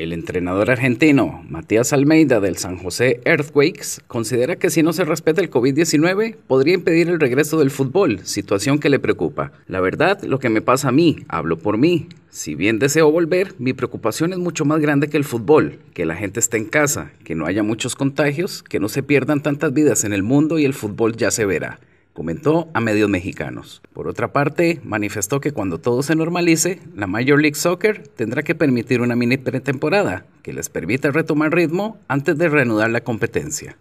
El entrenador argentino Matías Almeida del San José Earthquakes considera que si no se respeta el COVID-19 podría impedir el regreso del fútbol, situación que le preocupa. La verdad, lo que me pasa a mí, hablo por mí. Si bien deseo volver, mi preocupación es mucho más grande que el fútbol, que la gente esté en casa, que no haya muchos contagios, que no se pierdan tantas vidas en el mundo y el fútbol ya se verá comentó a medios mexicanos. Por otra parte, manifestó que cuando todo se normalice, la Major League Soccer tendrá que permitir una mini pretemporada que les permita retomar ritmo antes de reanudar la competencia.